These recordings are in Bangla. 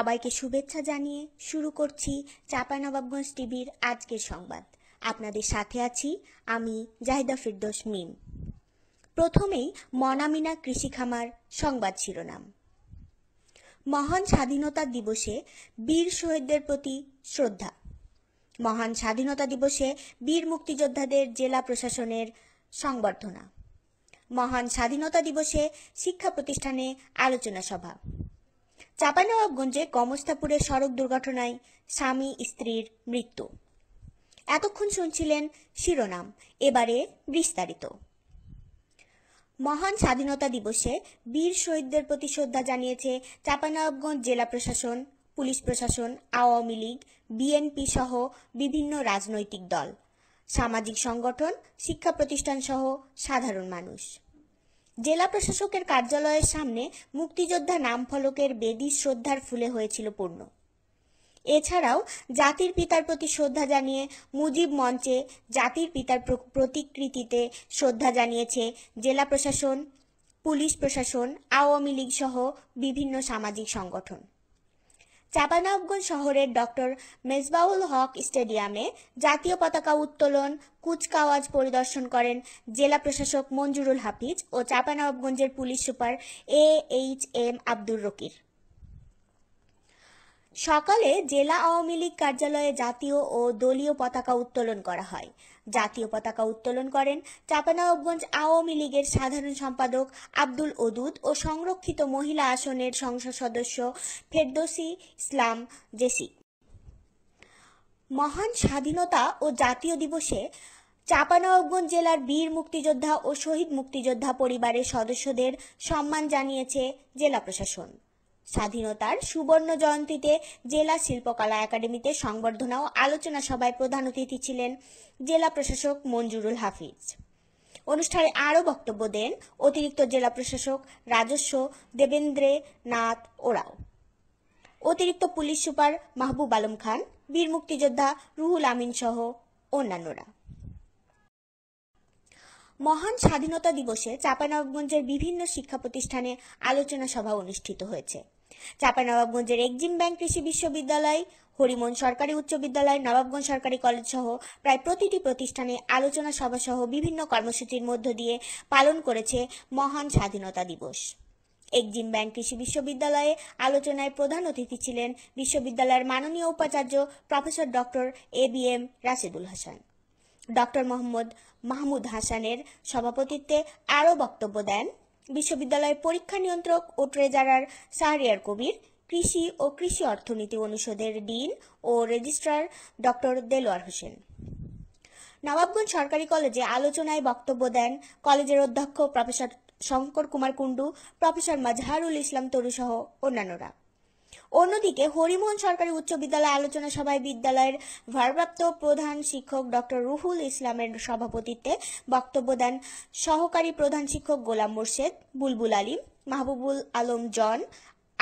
সবাইকে শুভেচ্ছা জানিয়ে শুরু করছি নবাবগঞ্জ টিভির আজকের সংবাদ আপনাদের সাথে আছি আমি জাহিদা ফিরদোস মিম প্রথমেই মনামিনা কৃষি খামার সংবাদ শিরোনাম মহান স্বাধীনতা দিবসে বীর শহীদদের প্রতি শ্রদ্ধা মহান স্বাধীনতা দিবসে বীর মুক্তিযোদ্ধাদের জেলা প্রশাসনের সংবর্ধনা মহান স্বাধীনতা দিবসে শিক্ষা প্রতিষ্ঠানে আলোচনা সভা চাঁপানবাবগঞ্জে কমস্থাপুরে সড়ক দুর্ঘটনায় স্বামী স্ত্রীর মৃত্যু এতক্ষণ শুনছিলেন শিরোনাম এবারে বিস্তারিত মহান স্বাধীনতা দিবসে বীর শহীদদের প্রতি শ্রদ্ধা জানিয়েছে চাঁপানবাবগঞ্জ জেলা প্রশাসন পুলিশ প্রশাসন আওয়ামী লীগ বিএনপি সহ বিভিন্ন রাজনৈতিক দল সামাজিক সংগঠন শিক্ষা প্রতিষ্ঠান সহ সাধারণ মানুষ জেলা প্রশাসকের কার্যালয়ের সামনে মুক্তিযোদ্ধা নাম ফলকের বেদি শ্রদ্ধার ফুলে হয়েছিল পূর্ণ এছাড়াও জাতির পিতার প্রতি শ্রদ্ধা জানিয়ে মুজিব মঞ্চে জাতির পিতার প্রতিকৃতিতে শ্রদ্ধা জানিয়েছে জেলা প্রশাসন পুলিশ প্রশাসন আওয়ামী লীগ সহ বিভিন্ন সামাজিক সংগঠন চাপানবগঞ্জ শহরের ডক্টর মেজবাউল হক স্টেডিয়ামে জাতীয় পতাকা উত্তোলন কুচকাওয়াজ পরিদর্শন করেন জেলা প্রশাসক মঞ্জুরুল হাফিজ ও চাপানবগঞ্জের police super A H M Abdur Rokir সকালে জেলা আওয়ামী লীগ কার্যালয়ে জাতীয় ও দলীয় পতাকা উত্তোলন করা হয় জাতীয় পতাকা উত্তোলন করেন চাপানাগঞ্জ আওয়ামী লীগের সাধারণ সম্পাদক আব্দুল ওদুদ ও সংরক্ষিত মহিলা আসনের সংসদ সদস্য ফেরদোসি ইসলাম জেসি মহান স্বাধীনতা ও জাতীয় দিবসে চাপানাগঞ্জ জেলার বীর মুক্তিযোদ্ধা ও শহীদ মুক্তিযোদ্ধা পরিবারের সদস্যদের সম্মান জানিয়েছে জেলা প্রশাসন স্বাধীনতার সুবর্ণ জয়ন্তীতে জেলা শিল্পকলা একাডেমিতে সংবর্ধনা ও আলোচনা সভায় প্রধান অতিথি ছিলেন জেলা প্রশাসক মঞ্জুরুল হাফিজ অনুষ্ঠানে আরও বক্তব্য দেন অতিরিক্ত জেলা প্রশাসক রাজস্ব দেবেন্দ্রে নাথ ওরাও অতিরিক্ত পুলিশ সুপার মাহবুব আলম খান বীর মুক্তিযোদ্ধা রুহুল আমিন সহ অন্যান্যরা মহান স্বাধীনতা দিবসে চাঁপানগঞ্জের বিভিন্ন শিক্ষা প্রতিষ্ঠানে আলোচনা সভা অনুষ্ঠিত হয়েছে নবাবগঞ্জের এক্সিম ব্যাংক কৃষি বিশ্ববিদ্যালয় হরিমন সরকারি উচ্চ বিদ্যালয় নবাবগঞ্জ সরকারি কলেজ সহ প্রায় প্রতিটি প্রতিষ্ঠানে আলোচনা সভা সহ বিভিন্ন কর্মসূচির মধ্য দিয়ে পালন করেছে মহান স্বাধীনতা দিবস এক্সিম ব্যাংক কৃষি বিশ্ববিদ্যালয়ে আলোচনায় প্রধান অতিথি ছিলেন বিশ্ববিদ্যালয়ের মাননীয় উপাচার্য professor doctor A B M Rashedul Hasan doctor Mohammad Mahmud হাসানের সভাপতিত্বে আরও বক্তব্য দেন বিশ্ববিদ্যালয় পরীক্ষা নিয়ন্ত্রক ও ট্রেজারার শাহরিয়ার কবির কৃষি ও কৃষি অর্থনীতি অনুষদের ডিন ও রেজিস্ট্রার ডক্টর দেলোয়ার হোসেন নবাবগঞ্জ সরকারি কলেজে আলোচনায় বক্তব্য দেন কলেজের অধ্যক্ষ প্রফেসর শঙ্কর কুমার কুণ্ডু প্রফেসর মাজহারুল ইসলাম তরু সহ অন্যান্যরা অন্যদিকে হরিমোহন সরকারি উচ্চ বিদ্যালয় আলোচনা সভায় বিদ্যালয়ের ভারপ্রাপ্ত প্রধান শিক্ষক ডক্টর রুহুল ইসলামের সভাপতিত্বে বক্তব্য দেন সহকারী প্রধান শিক্ষক গোলাম মোর্শেদ বুলবুল আলিম মাহবুবুল আলম জন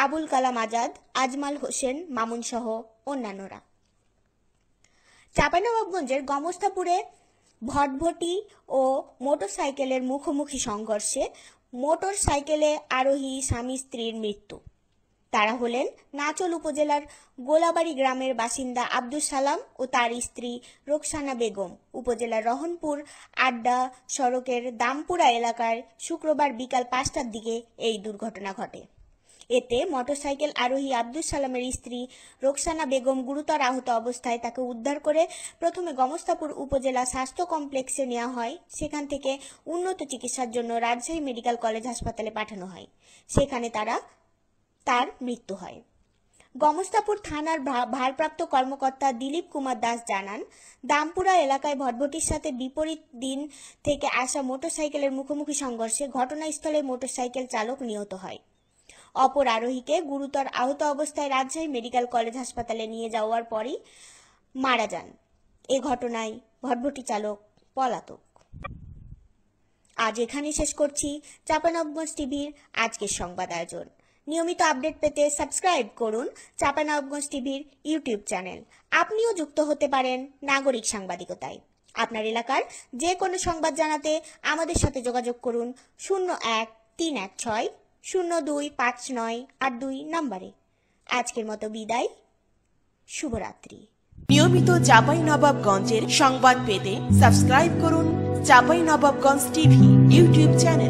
আবুল কালাম আজাদ আজমাল হোসেন মামুন সহ অন্যান্যরা চাপানবাবগঞ্জের গমস্তাপুরে ভটভটি ও মোটরসাইকেলের মুখোমুখি সংঘর্ষে মোটরসাইকেলে আরোহী স্বামী স্ত্রীর মৃত্যু তারা হলেন নাচল উপজেলার গোলাবাড়ি গ্রামের বাসিন্দা আব্দুল সালাম ও তার স্ত্রী রোকসানা বেগম উপজেলার রহনপুর আড্ডা সড়কের দামপুরা এলাকায় শুক্রবার বিকাল পাঁচটার দিকে এই দুর্ঘটনা ঘটে এতে মোটরসাইকেল আরোহী আব্দুল সালামের স্ত্রী রোকসানা বেগম গুরুতর আহত অবস্থায় তাকে উদ্ধার করে প্রথমে গমস্তাপুর উপজেলা স্বাস্থ্য কমপ্লেক্সে নেওয়া হয় সেখান থেকে উন্নত চিকিৎসার জন্য রাজশাহী মেডিকেল কলেজ হাসপাতালে পাঠানো হয় সেখানে তারা তার মৃত্যু হয় গমস্তাপুর থানার ভারপ্রাপ্ত কর্মকর্তা দিলীপ কুমার দাস জানান দামপুরা এলাকায় ভটভটির সাথে বিপরীত দিন থেকে আসা মোটরসাইকেলের মুখোমুখি সংঘর্ষে ঘটনাস্থলে মোটরসাইকেল চালক নিহত হয় অপর আরোহীকে গুরুতর আহত অবস্থায় রাজশাহী মেডিকেল কলেজ হাসপাতালে নিয়ে যাওয়ার পরই মারা যান এ ঘটনায় ভটভটি চালক পলাতক আজ এখানে শেষ করছি চাপানব্বস টিভির আজকের সংবাদ আয়োজন নিয়মিত আপডেট পেতে সাবস্ক্রাইব করুন চাপানাবগঞ্জ টিভির ইউটিউব চ্যানেল আপনিও যুক্ত হতে পারেন নাগরিক সাংবাদিকতায় আপনার এলাকার যে কোনো সংবাদ জানাতে আমাদের সাথে যোগাযোগ করুন শূন্য এক তিন এক ছয় শূন্য দুই পাঁচ নয় আট দুই নম্বরে আজকের মতো বিদায় শুভরাত্রি নিয়মিত চাপাই নবাবগঞ্জের সংবাদ পেতে সাবস্ক্রাইব করুন Chapai Nawabganj TV YouTube channel